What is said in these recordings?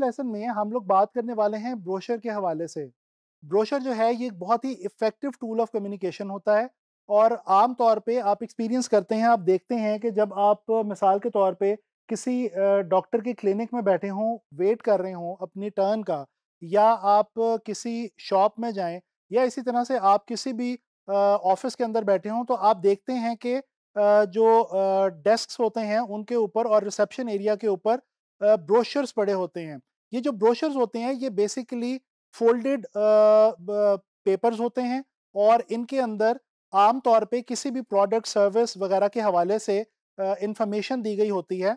lesson में हम लोग बात करने वाले हैं ब्रोशर के हवाले से ब्रोशर जो है ये एक बहुत ही इफ़ेक्टिव टूल ऑफ कम्युनिकेशन होता है और आम तौर पे आप एक्सपीरियंस करते हैं आप देखते हैं कि जब आप मिसाल के तौर पे किसी डॉक्टर के क्लिनिक में बैठे हों वेट कर रहे हों अपनी टर्न का या आप किसी शॉप में जाएं या इसी तरह से आप किसी भी ऑफिस के अंदर बैठे हों तो आप देखते हैं कि जो डेस्क होते हैं उनके ऊपर और रिसेप्शन एरिया के ऊपर ब्रोशर्स पड़े होते हैं ये जो ब्रोशर्स होते हैं ये बेसिकली फोल्डेड पेपर्स होते हैं और इनके अंदर आमतौर पे किसी भी प्रोडक्ट सर्विस वगैरह के हवाले से इंफॉर्मेशन दी गई होती है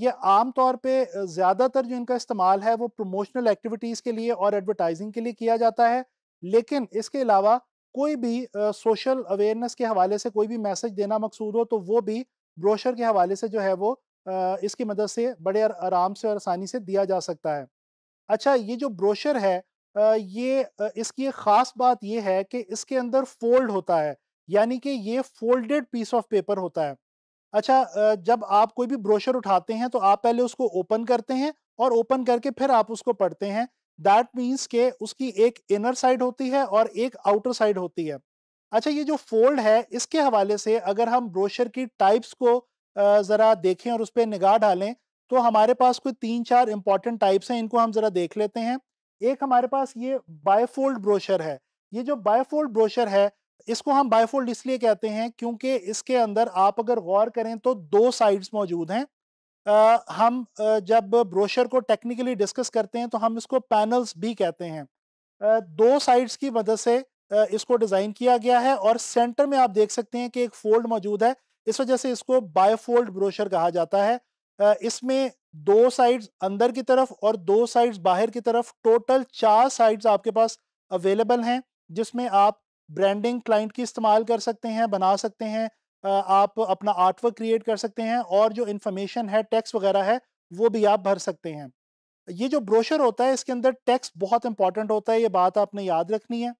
ये आमतौर पे ज़्यादातर जो इनका इस्तेमाल है वो प्रमोशनल एक्टिविटीज़ के लिए और एडवर्टाइजिंग के लिए किया जाता है लेकिन इसके अलावा कोई भी सोशल अवेयरनेस के हवाले से कोई भी मैसेज देना मकसूद हो तो वो भी ब्रोशर के हवाले से जो है वो इसकी मदद से बड़े आराम से और आसानी से दिया जा सकता है अच्छा ये जो ब्रोशर है ये इसकी एक ख़ास बात ये है कि इसके अंदर फोल्ड होता है यानी कि ये फोल्डेड पीस ऑफ पेपर होता है अच्छा जब आप कोई भी ब्रोशर उठाते हैं तो आप पहले उसको ओपन करते हैं और ओपन करके फिर आप उसको पढ़ते हैं दैट मीन्स के उसकी एक इनर साइड होती है और एक आउटर साइड होती है अच्छा ये जो फोल्ड है इसके हवाले से अगर हम ब्रोशर की टाइप्स को ज़रा देखें और उस पर निगाह डालें तो हमारे पास कोई तीन चार इंपॉर्टेंट टाइप्स हैं इनको हम ज़रा देख लेते हैं एक हमारे पास ये बायफोल्ड ब्रोशर है ये जो बायफोल्ड ब्रोशर है इसको हम बायफोल्ड इसलिए कहते हैं क्योंकि इसके अंदर आप अगर गौर करें तो दो साइड्स मौजूद हैं आ, हम जब ब्रोशर को टेक्निकली डिस्कस करते हैं तो हम इसको पैनल्स भी कहते हैं आ, दो साइड्स की मदद से इसको डिज़ाइन किया गया है और सेंटर में आप देख सकते हैं कि एक फोल्ड मौजूद है इस वजह से इसको बायोफोल्ड ब्रोशर कहा जाता है इसमें दो साइड्स अंदर की तरफ और दो साइड्स बाहर की तरफ टोटल चार साइड्स आपके पास अवेलेबल हैं जिसमें आप ब्रांडिंग क्लाइंट की इस्तेमाल कर सकते हैं बना सकते हैं आप अपना आर्टवर्क क्रिएट कर सकते हैं और जो इन्फॉर्मेशन है टैक्स वगैरह है वो भी आप भर सकते हैं ये जो ब्रोशर होता है इसके अंदर टैक्स बहुत इंपॉर्टेंट होता है ये बात आपने याद रखनी है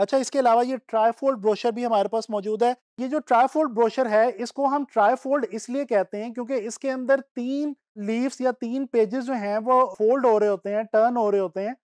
अच्छा इसके अलावा ये ट्राईफोल्ड ब्रोशर भी हमारे पास मौजूद है ये जो ट्राईफोल्ड ब्रोशर है इसको हम ट्राईफोल्ड इसलिए कहते हैं क्योंकि इसके अंदर तीन लीव्स या तीन पेजेस जो हैं वो फोल्ड हो रहे होते हैं टर्न हो रहे होते हैं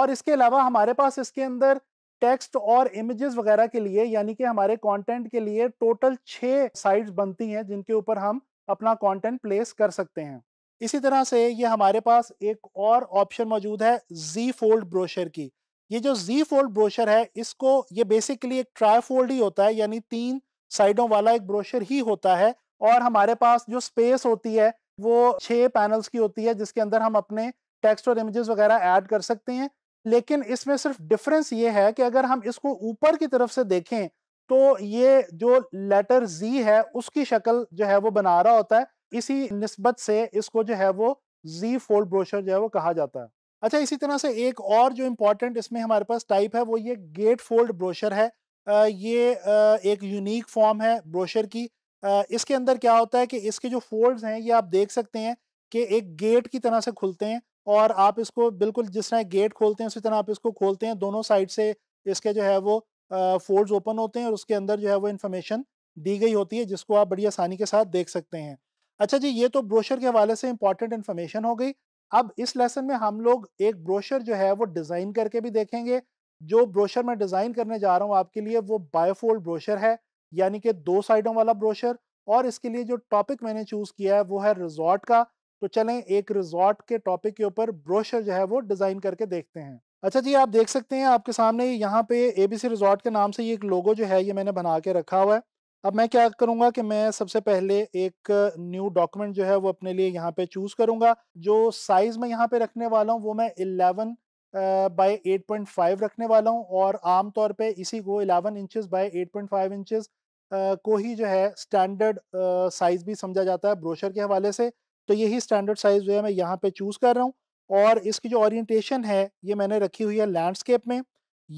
और इसके अलावा हमारे पास इसके अंदर टेक्स्ट और इमेजेस वगैरह के लिए यानी कि हमारे कॉन्टेंट के लिए टोटल छः साइट्स बनती हैं जिनके ऊपर हम अपना कॉन्टेंट प्लेस कर सकते हैं इसी तरह से ये हमारे पास एक और ऑप्शन मौजूद है जी फोल्ड ब्रोशर की ये जो जी फोल्ड ब्रोशर है इसको ये बेसिकली एक ट्राई फोल्ड ही होता है यानी तीन साइडों वाला एक ब्रोशर ही होता है और हमारे पास जो स्पेस होती है वो छह पैनल्स की होती है जिसके अंदर हम अपने टेक्स्ट और इमेजेस वगैरह ऐड कर सकते हैं लेकिन इसमें सिर्फ डिफरेंस ये है कि अगर हम इसको ऊपर की तरफ से देखें तो ये जो लेटर जी है उसकी शक्ल जो है वो बना रहा होता है इसी नस्बत से इसको जो है वो जी फोल्ड ब्रोशर जो है वो कहा जाता है अच्छा इसी तरह से एक और जो इम्पोर्टेंट इसमें हमारे पास टाइप है वो ये गेट फोल्ड ब्रोशर है ये एक यूनिक फॉर्म है ब्रोशर की इसके अंदर क्या होता है कि इसके जो फोल्ड्स हैं ये आप देख सकते हैं कि एक गेट की तरह से खुलते हैं और आप इसको बिल्कुल जिस तरह गेट खोलते हैं उसी तरह आप इसको खोलते हैं दोनों साइड से इसके जो है वो फोल्ड्स ओपन होते हैं और उसके अंदर जो है वो इन्फॉर्मेशन दी गई होती है जिसको आप बड़ी आसानी के साथ देख सकते हैं अच्छा जी ये तो ब्रोशर के हवाले से इंपॉर्टेंट इन्फॉर्मेशन हो गई अब इस लेसन में हम लोग एक ब्रोशर जो है वो डिज़ाइन करके भी देखेंगे जो ब्रोशर मैं डिज़ाइन करने जा रहा हूँ आपके लिए वो बायोफोल्ड ब्रोशर है यानी कि दो साइडों वाला ब्रोशर और इसके लिए जो टॉपिक मैंने चूज़ किया है वो है रिजॉर्ट का तो चलें एक रिजॉर्ट के टॉपिक के ऊपर ब्रोशर जो है वो डिज़ाइन करके देखते हैं अच्छा जी आप देख सकते हैं आपके सामने यहाँ पे एबीसी रिजॉर्ट के नाम से ये एक लोगो जो है ये मैंने बना के रखा हुआ है अब मैं क्या करूंगा कि मैं सबसे पहले एक न्यू डॉक्यूमेंट जो है वो अपने लिए यहाँ पे चूज करूंगा जो साइज मैं यहाँ पे रखने वाला हूँ वो मैं eleven by eight point five रखने वाला हूँ और आमतौर पे इसी को by eight point five inches को ही जो है स्टैंडर्ड साइज भी समझा जाता है ब्रोशर के हवाले से तो यही स्टैंडर्ड साइज जो है मैं यहाँ पे चूज कर रहा हूँ और इसकी जो ऑरिएंटेशन है ये मैंने रखी हुई है लैंडस्केप में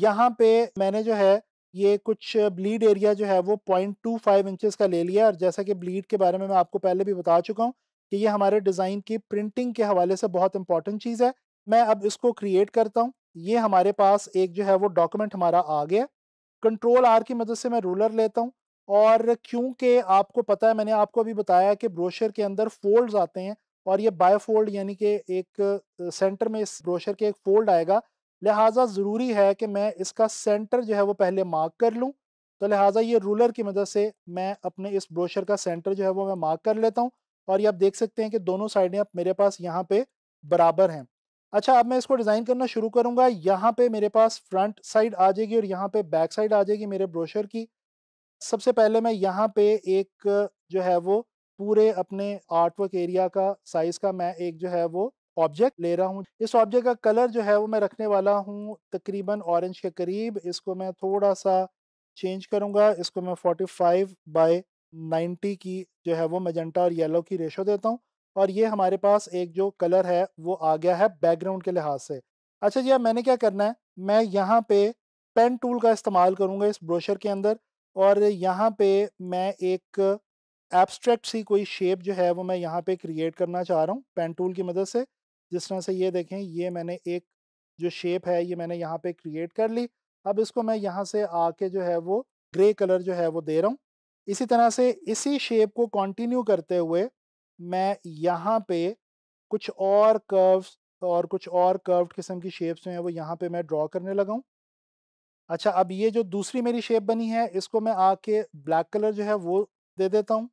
यहाँ पे मैंने जो है ये कुछ ब्लीड एरिया जो है वो पॉइंट टू फाइव इंचज़ का ले लिया और जैसा कि ब्लीड के बारे में मैं आपको पहले भी बता चुका हूँ कि ये हमारे डिज़ाइन की प्रिंटिंग के हवाले से बहुत इंपॉर्टेंट चीज़ है मैं अब इसको क्रिएट करता हूँ ये हमारे पास एक जो है वो डॉक्यूमेंट हमारा आ गया कंट्रोल आर की मदद से मैं रूलर लेता हूँ और क्योंकि आपको पता है मैंने आपको अभी बताया कि ब्रोशर के अंदर फोल्ड्स आते हैं और ये बाय फोल्ड यानी कि एक सेंटर में इस ब्रोशर के एक फोल्ड आएगा लिहाजा ज़रूरी है कि मैं इसका सेंटर जो है वो पहले मार्क कर लूँ तो लिहाजा ये रूलर की मदद से मैं अपने इस ब्रोशर का सेंटर जो है वो मैं मार्क कर लेता हूँ और ये आप देख सकते हैं कि दोनों साइडें अब मेरे पास यहाँ पे बराबर हैं अच्छा अब मैं इसको डिज़ाइन करना शुरू करूँगा यहाँ पे मेरे पास फ्रंट साइड आ जाएगी और यहाँ पे बैक साइड आ जाएगी मेरे ब्रोशर की सबसे पहले मैं यहाँ पे एक जो है वो पूरे अपने आर्टवर्क एरिया का साइज़ का मैं एक जो है वो ऑब्जेक्ट ले रहा हूँ इस ऑब्जेक्ट का कलर जो है वो मैं रखने वाला हूँ तकरीबन ऑरेंज के करीब इसको मैं थोड़ा सा चेंज करूँगा इसको मैं 45 फाइव बाई नाइन्टी की जो है वो मजेंटा और येलो की रेशो देता हूँ और ये हमारे पास एक जो कलर है वो आ गया है बैकग्राउंड के लिहाज से अच्छा जी अब मैंने क्या करना है मैं यहाँ पे पेन टूल का इस्तेमाल करूँगा इस ब्रोशर के अंदर और यहाँ पे मैं एक एब्स्ट्रैक्ट सी कोई शेप जो है वो मैं यहाँ पे क्रिएट करना चाह रहा हूँ पेन टूल की मदद से जिस तरह से ये देखें ये मैंने एक जो शेप है ये मैंने यहाँ पे क्रिएट कर ली अब इसको मैं यहाँ से आके जो है वो ग्रे कलर जो है वो दे रहा हूँ इसी तरह से इसी शेप को कंटिन्यू करते हुए मैं यहाँ पे कुछ और कर्व्स और कुछ और कर्व्ड किस्म की शेप्स जो हैं वो यहाँ पे मैं ड्रॉ करने लगा हूँ अच्छा अब ये जो दूसरी मेरी शेप बनी है इसको मैं आके ब्लैक कलर जो है वो दे देता हूँ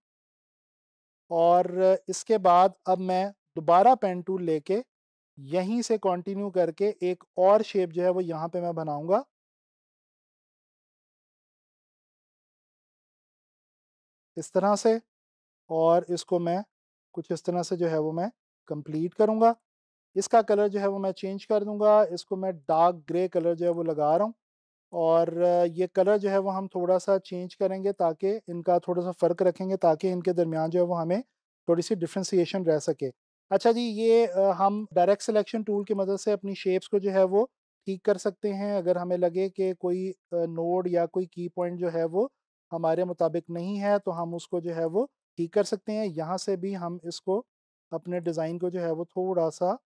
और इसके बाद अब मैं दोबारा पेन टूल लेके यहीं से कंटिन्यू करके एक और शेप जो है वो यहाँ पे मैं बनाऊंगा इस तरह से और इसको मैं कुछ इस तरह से जो है वो मैं कंप्लीट करूँगा इसका कलर जो है वो मैं चेंज कर दूंगा इसको मैं डार्क ग्रे कलर जो है वो लगा रहा हूँ और ये कलर जो है वो हम थोड़ा सा चेंज करेंगे ताकि इनका थोड़ा सा फ़र्क रखेंगे ताकि इनके दरमियान जो है वो हमें थोड़ी सी डिफ्रेंसीशन रह सके अच्छा जी ये हम डायरेक्ट सिलेक्शन टूल की मदद से अपनी शेप्स को जो है वो ठीक कर सकते हैं अगर हमें लगे कि कोई नोड या कोई की पॉइंट जो है वो हमारे मुताबिक नहीं है तो हम उसको जो है वो ठीक कर सकते हैं यहाँ से भी हम इसको अपने डिज़ाइन को जो है वो थोड़ा सा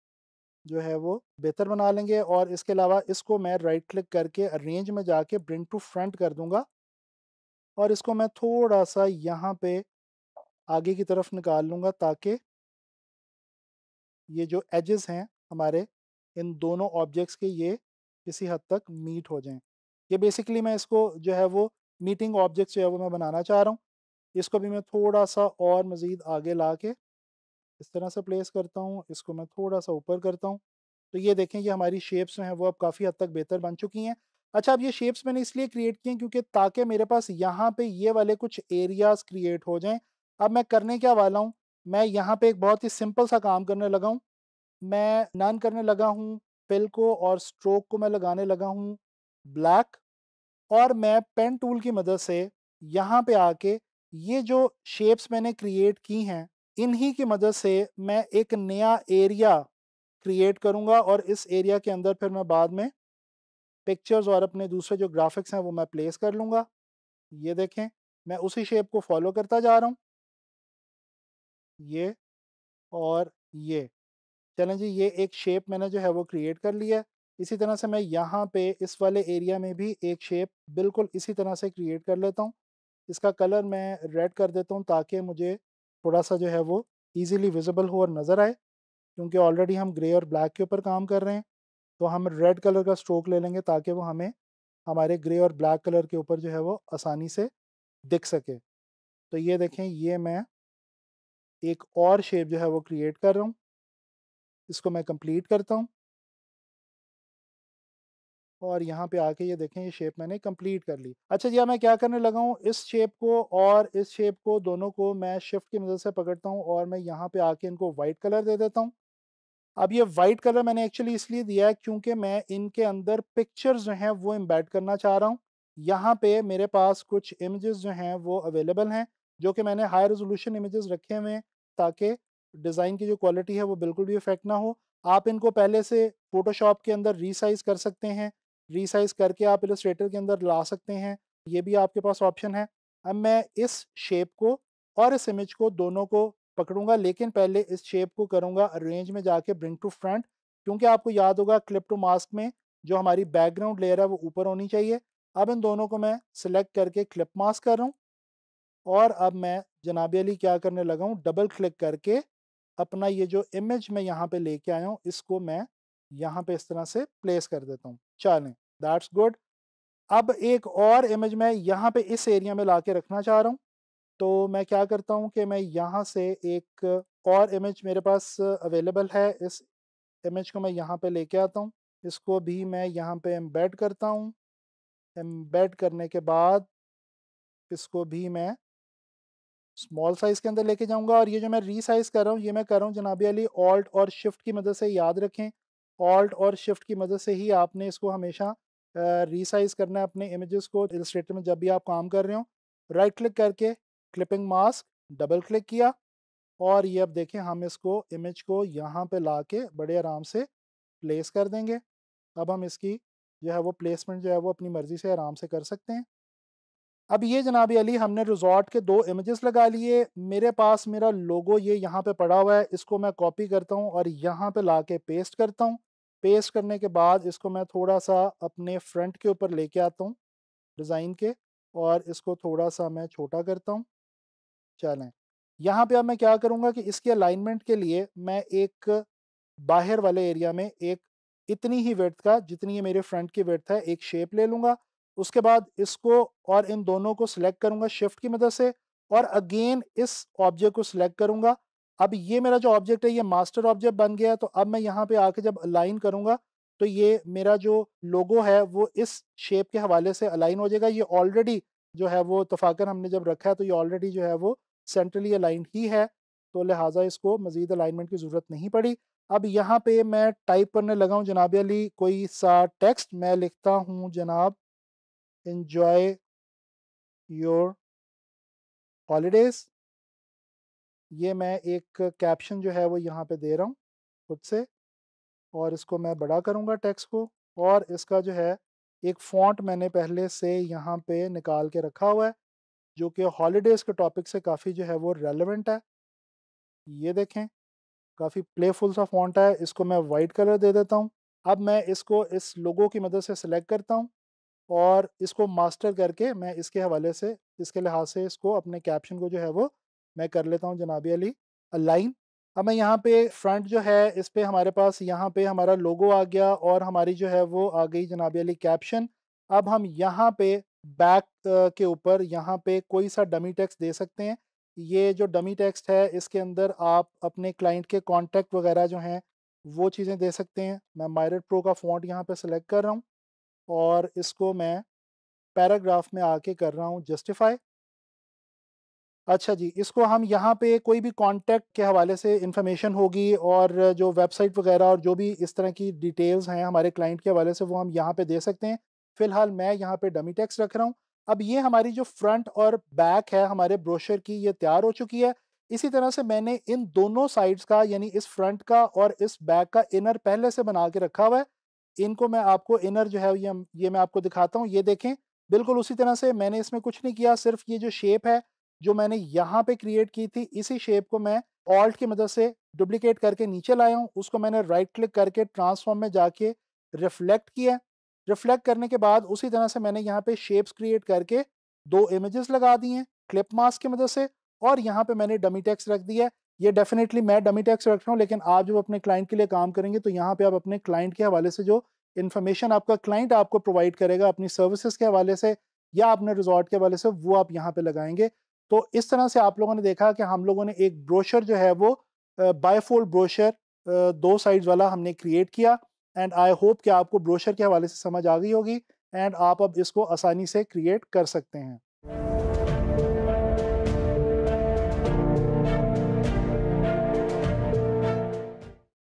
जो है वो बेहतर बना लेंगे और इसके अलावा इसको मैं राइट क्लिक करके अरेंज में जाके प्रिंट टू फ्रंट कर दूंगा और इसको मैं थोड़ा सा यहाँ पे आगे की तरफ निकाल लूँगा ताकि ये जो एजेस हैं हमारे इन दोनों ऑब्जेक्ट्स के ये किसी हद तक मीट हो जाएं ये बेसिकली मैं इसको जो है वो मीटिंग ऑब्जेक्ट जो है वो मैं बनाना चाह रहा हूँ इसको भी मैं थोड़ा सा और मज़ीद आगे ला के इस तरह से प्लेस करता हूँ इसको मैं थोड़ा सा ऊपर करता हूँ तो ये देखें ये हमारी शेप्स जो हैं वो अब काफ़ी हद तक बेहतर बन चुकी हैं अच्छा अब ये शेप्स मैंने इसलिए क्रिएट किए क्योंकि ताकि मेरे पास यहाँ पे ये वाले कुछ एरियाज क्रिएट हो जाएं अब मैं करने क्या वाला हूँ मैं यहाँ पे एक बहुत ही सिंपल सा काम करने लगा हूँ मैं नन करने लगा हूँ पिल को और स्ट्रोक को मैं लगाने लगा हूँ ब्लैक और मैं पेन टूल की मदद से यहाँ पे आके ये जो शेप्स मैंने क्रिएट की हैं इन्हीं की मदद से मैं एक नया एरिया क्रिएट करूँगा और इस एरिया के अंदर फिर मैं बाद में पिक्चर्स और अपने दूसरे जो ग्राफिक्स हैं वो मैं प्लेस कर लूँगा ये देखें मैं उसी शेप को फॉलो करता जा रहा हूँ ये और ये चलें जी ये एक शेप मैंने जो है वो क्रिएट कर लिया इसी तरह से मैं यहाँ पे इस वाले एरिया में भी एक शेप बिल्कुल इसी तरह से क्रिएट कर लेता हूँ इसका कलर मैं रेड कर देता हूँ ताकि मुझे थोड़ा सा जो है वो ईजिली विजिबल हो और नज़र आए क्योंकि ऑलरेडी हम ग्रे और ब्लैक के ऊपर काम कर रहे हैं तो हम रेड कलर का स्ट्रोक ले लेंगे ताकि वो हमें हमारे ग्रे और ब्लैक कलर के ऊपर जो है वो आसानी से दिख सके तो ये देखें ये मैं एक और शेप जो है वो क्रिएट कर रहा हूँ इसको मैं कंप्लीट करता हूँ और यहाँ पे आके ये देखें ये शेप मैंने कंप्लीट कर ली अच्छा जी मैं क्या करने लगा हूँ इस शेप को और इस शेप को दोनों को मैं शिफ्ट की मदद से पकड़ता हूँ और मैं यहाँ पे आके इनको वाइट कलर दे देता हूँ अब ये वाइट कलर मैंने एक्चुअली इसलिए दिया है क्योंकि मैं इनके अंदर पिक्चर्स जो हैं वो एम्बेड करना चाह रहा हूँ यहाँ पे मेरे पास कुछ इमेजेस जो हैं वो अवेलेबल हैं जो कि मैंने हाई रेजोल्यूशन इमेजेस रखे हुए हैं ताकि डिज़ाइन की जो क्वालिटी है वो बिल्कुल भी इफेक्ट ना हो आप इनको पहले से फोटोशॉप के अंदर रीसाइज कर सकते हैं रीसाइज करके आप इलस्ट्रेटर के अंदर ला सकते हैं ये भी आपके पास ऑप्शन है अब मैं इस शेप को और इस इमेज को दोनों को पकड़ूंगा लेकिन पहले इस शेप को करूंगा अरेंज में जाके ब्रिंग टू फ्रंट क्योंकि आपको याद होगा क्लिप टू मास्क में जो हमारी बैकग्राउंड लेयर है वो ऊपर होनी चाहिए अब इन दोनों को मैं सिलेक्ट करके क्लिप मास्क कर रहा हूँ और अब मैं जनाब अली क्या करने लगा हूँ डबल क्लिक करके अपना ये जो इमेज मैं यहाँ पे लेके आया हूँ इसको मैं यहाँ पे इस तरह से प्लेस कर देता हूँ चलें दैट्स गुड अब एक और इमेज मैं यहाँ पे इस एरिया में ला के रखना चाह रहा हूँ तो मैं क्या करता हूँ कि मैं यहाँ से एक और इमेज मेरे पास अवेलेबल है इस इमेज को मैं यहाँ पे लेके आता हूँ इसको भी मैं यहाँ पे एम्बेड करता हूँ एम्बेड करने के बाद इसको भी मैं स्मॉल साइज के अंदर लेके जाऊंगा और ये जो मैं रीसाइज कर रहा हूँ ये मैं कर रहा हूँ जनाबी अली ऑल्ट और शिफ्ट की मदद से याद रखें ऑल्ट और शिफ्ट की मदद से ही आपने इसको हमेशा रीसाइज करना है अपने इमेजेस को इलस्ट्रेटर में जब भी आप काम कर रहे हो राइट क्लिक करके क्लिपिंग मास्क डबल क्लिक किया और ये अब देखें हम इसको इमेज को यहाँ पे ला के बड़े आराम से प्लेस कर देंगे अब हम इसकी जो है वो प्लेसमेंट जो है वो अपनी मर्ज़ी से आराम से कर सकते हैं अब ये जनाब अली हमने रिजॉर्ट के दो इमेजेस लगा लिए मेरे पास मेरा लोगो ये यहाँ पे पड़ा हुआ है इसको मैं कॉपी करता हूँ और यहाँ पे ला के पेस्ट करता हूँ पेस्ट करने के बाद इसको मैं थोड़ा सा अपने फ्रंट के ऊपर लेके आता हूँ डिज़ाइन के और इसको थोड़ा सा मैं छोटा करता हूँ चलें यहाँ पे अब मैं क्या करूँगा कि इसके अलाइनमेंट के लिए मैं एक बाहर वाले एरिया में एक इतनी ही वर्थ का जितनी ये मेरे फ्रंट की वर्थ है एक शेप ले लूँगा उसके बाद इसको और इन दोनों को सिलेक्ट करूंगा शिफ्ट की मदद से और अगेन इस ऑब्जेक्ट को सिलेक्ट करूंगा अब ये मेरा जो ऑब्जेक्ट है ये मास्टर ऑब्जेक्ट बन गया तो अब मैं यहाँ पे आके जब अलाइन करूंगा तो ये मेरा जो लोगो है वो इस शेप के हवाले से अलाइन हो जाएगा ये ऑलरेडी जो है वो तफाकर हमने जब रखा है तो ये ऑलरेडी जो है वो सेंट्रली अलाइन ही है तो लिहाजा इसको मज़ीद अलाइनमेंट की ज़रूरत नहीं पड़ी अब यहाँ पे मैं टाइप करने लगा हूँ जनाब अली कोई सा टेक्स्ट मैं लिखता हूँ जनाब enjoy your holidays ये मैं एक कैप्शन जो है वो यहाँ पे दे रहा हूँ खुद से और इसको मैं बड़ा करूँगा टैक्स को और इसका जो है एक फॉन्ट मैंने पहले से यहाँ पे निकाल के रखा हुआ है जो कि हॉलीडेज़ के टॉपिक से काफ़ी जो है वो रेलेवेंट है ये देखें काफ़ी प्लेफुल सा फॉन्ट है इसको मैं वाइट कलर दे देता हूँ अब मैं इसको इस लोगों की मदद से सिलेक्ट करता हूँ और इसको मास्टर करके मैं इसके हवाले से इसके लिहाज से इसको अपने कैप्शन को जो है वो मैं कर लेता हूँ जनाबी अली अलाइन अब मैं यहाँ पे फ्रंट जो है इस पर हमारे पास यहाँ पे हमारा लोगो आ गया और हमारी जो है वो आ गई जनाब अली कैप्शन अब हम यहाँ पे बैक के ऊपर यहाँ पे कोई सा डमी टेक्स्ट दे सकते हैं ये जो डमी टेक्स्ट है इसके अंदर आप अपने क्लाइंट के कॉन्टैक्ट वगैरह जो हैं वो चीज़ें दे सकते हैं मैं मायरट प्रो का फॉन्ट यहाँ पे सेलेक्ट कर रहा हूँ और इसको मैं पैराग्राफ में आके कर रहा हूँ जस्टिफाई अच्छा जी इसको हम यहाँ पे कोई भी कांटेक्ट के हवाले से इन्फॉर्मेशन होगी और जो वेबसाइट वगैरह और जो भी इस तरह की डिटेल्स हैं हमारे क्लाइंट के हवाले से वो हम यहाँ पे दे सकते हैं फ़िलहाल मैं यहाँ पे डमी टैक्स रख रहा हूँ अब ये हमारी जो फ्रंट और बैक है हमारे ब्रोशर की ये तैयार हो चुकी है इसी तरह से मैंने इन दोनों साइड्स का यानी इस फ्रंट का और इस बैक का इनर पहले से बना के रखा हुआ है इनको मैं आपको इनर जो है ये ये मैं आपको दिखाता हूँ ये देखें बिल्कुल उसी तरह से मैंने इसमें कुछ नहीं किया सिर्फ ये जो शेप है जो मैंने यहाँ पे क्रिएट की थी इसी शेप को मैं ऑल्ट की मदद से डुप्लीकेट करके नीचे लाया हूँ उसको मैंने राइट क्लिक करके ट्रांसफॉर्म में जाके रिफ्लेक्ट किया रिफ्लेक्ट करने के बाद उसी तरह से मैंने यहाँ पे शेप्स क्रिएट करके दो इमेजेस लगा दी हैं क्लिप मास्क की मदद से और यहाँ पे मैंने डमी टेक्स रख दिया है ये डेफिनेटली मैं डमी टैक्स रख रहा हूँ लेकिन आप जब अपने क्लाइंट के लिए काम करेंगे तो यहाँ पे आप अपने क्लाइंट के हवाले से जो इन्फॉर्मेशन आपका क्लाइंट आपको प्रोवाइड करेगा अपनी सर्विसेज के हवाले से या अपने रिजॉर्ट के हवाले से वो आप यहाँ पे लगाएंगे तो इस तरह से आप लोगों ने देखा कि हम लोगों ने एक ब्रोशर जो है वो बायफोल्ड ब्रोशर दो साइड्स वाला हमने क्रिएट किया एंड आई होप कि आपको ब्रोशर के हवाले से समझ आ गई होगी एंड आप अब इसको आसानी से क्रिएट कर सकते हैं